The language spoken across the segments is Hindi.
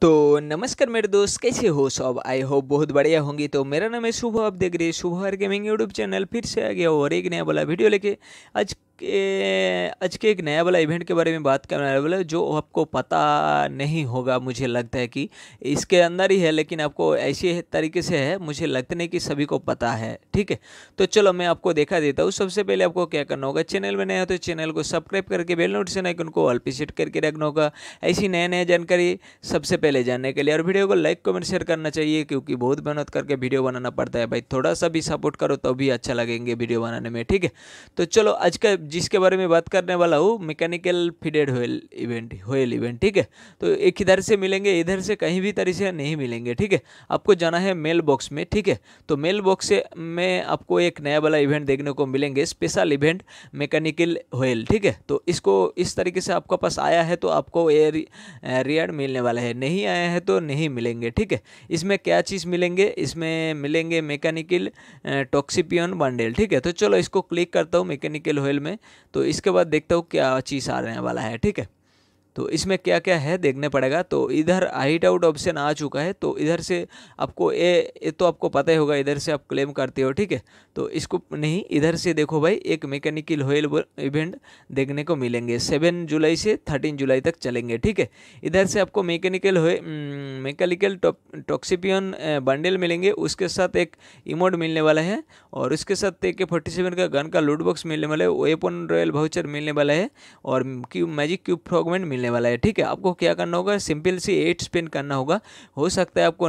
तो नमस्कार मेरे दोस्त कैसे हो सब आई होप बहुत बढ़िया होंगी तो मेरा नाम है शुभ आप देख रहे हैं शुभ हर गेमिंग यूट्यूब चैनल फिर से आ गया और एक नया वाला वीडियो लेके आज के आज के एक नया वाला इवेंट के बारे में बात करने वाला जो आपको पता नहीं होगा मुझे लगता है कि इसके अंदर ही है लेकिन आपको ऐसे तरीके से है मुझे लगता नहीं कि सभी को पता है ठीक है तो चलो मैं आपको देखा देता हूँ सबसे पहले आपको क्या करना होगा चैनल में नया हो तो चैनल को सब्सक्राइब करके बेल नोटिफिकेशन आइकन को ऑल पे सेट करके रखना होगा ऐसी नया नए जानकारी सबसे पहले जानने के लिए और वीडियो को लाइक कमेंट शेयर करना चाहिए क्योंकि बहुत मेहनत करके वीडियो बनाना पड़ता है भाई थोड़ा सा भी सपोर्ट करो तो भी अच्छा लगेंगे वीडियो बनाने में ठीक है तो चलो आज का जिसके बारे में बात करने वाला हूँ मैकेनिकल फीडेड होयल इवेंट होयल इवेंट ठीक है तो एक इधर से मिलेंगे इधर से कहीं भी तरीके से नहीं मिलेंगे ठीक है आपको जाना है मेल बॉक्स में ठीक है तो मेल बॉक्स में आपको एक नया वाला इवेंट देखने को मिलेंगे स्पेशल इवेंट मैकेनिकल होयल ठीक है तो इसको इस तरीके से आपका पास आया है तो आपको एयर रियड मिलने वाला है नहीं आया है तो नहीं मिलेंगे ठीक है इसमें क्या चीज़ मिलेंगे इसमें मिलेंगे मैकेनिकल टॉक्सीपियन बंडेल ठीक है तो चलो इसको क्लिक करता हूँ मैकेनिकल होयल में तो इसके बाद देखता हूँ क्या चीज़ आ रहने वाला है ठीक है तो इसमें क्या क्या है देखने पड़ेगा तो इधर हाइट आउट ऑप्शन आ चुका है तो इधर से आपको ए, ये तो आपको पता ही होगा इधर से आप क्लेम करते हो ठीक है तो इसको नहीं इधर से देखो भाई एक मैकेनिकल होल इवेंट देखने को मिलेंगे सेवन जुलाई से थर्टीन जुलाई तक चलेंगे ठीक है इधर से आपको मैकेनिकल हो मैकेनिकल टॉक्सीपियन बंडल मिलेंगे उसके साथ एक इमोड मिलने वाला है और उसके साथ ए के फोर्टी सेवन का गन का लूट बॉक्स मिलने वाला है वेपन रॉयल भाउचर मिलने वाला है और क्यूब मैजिक क्यूब फ्रॉगमेंट मिलने मिलने वाला है ठीक है आपको क्या करना होगा सिंपल सी एट स्पिन करना होगा हो सकता है आपको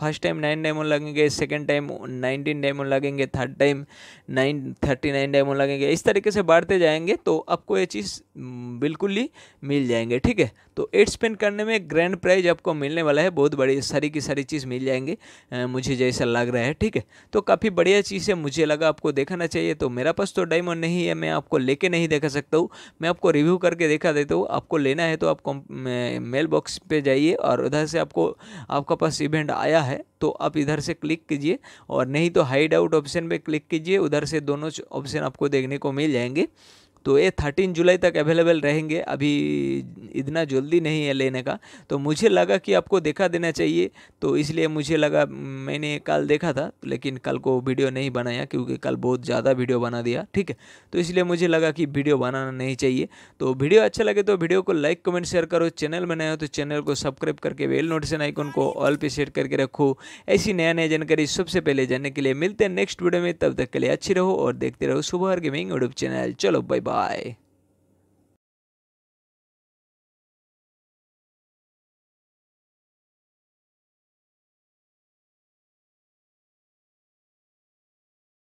फर्स्ट टाइम नाइन डायमंड लगेंगे सेकेंड टाइम नाइनटीन डायमंड लगेंगे third time nine thirty nine diamond लगेंगे इस तरीके से बढ़ते जाएंगे तो आपको ये चीज़ बिल्कुल ही मिल जाएंगे ठीक है तो एट स्पेंड करने में ग्रैंड प्राइज आपको मिलने वाला है बहुत बड़ी सारी की सारी चीज़ मिल जाएंगे मुझे जैसा लग रहा है ठीक है तो काफ़ी बढ़िया चीज़ है मुझे लगा आपको देखना चाहिए तो मेरा पास तो डायमंड नहीं है मैं आपको लेके नहीं देखा सकता हूँ मैं आपको रिव्यू करके देखा देता हूँ आपको लेना है तो आप मेल बॉक्स पर जाइए और उधर से आपको आपका पास इवेंट आया है तो आप इधर से क्लिक कीजिए और नहीं तो हाइड आउट ऑप्शन पर क्लिक कीजिए उधर से दोनों ऑप्शन आपको देखने को मिल जाएंगे तो ये थर्टीन जुलाई तक अवेलेबल रहेंगे अभी इतना जल्दी नहीं है लेने का तो मुझे लगा कि आपको देखा देना चाहिए तो इसलिए मुझे लगा मैंने कल देखा था लेकिन कल को वीडियो नहीं बनाया क्योंकि कल बहुत ज़्यादा वीडियो बना दिया ठीक है तो इसलिए मुझे लगा कि वीडियो बनाना नहीं चाहिए तो वीडियो अच्छा लगे तो वीडियो को लाइक कमेंट शेयर करो चैनल में नए हो तो चैनल को सब्सक्राइब करके बेल नोटिफिकेशन आइकन को ऑल पे सेट करके रखो ऐसी नया नया जानकारी सबसे पहले जानने के लिए मिलते हैं नेक्स्ट वीडियो में तब तक के लिए अच्छी रहो और देखते रहो सुबह गेमिंग यूट्यूब चैनल चलो बाय बाय Bye.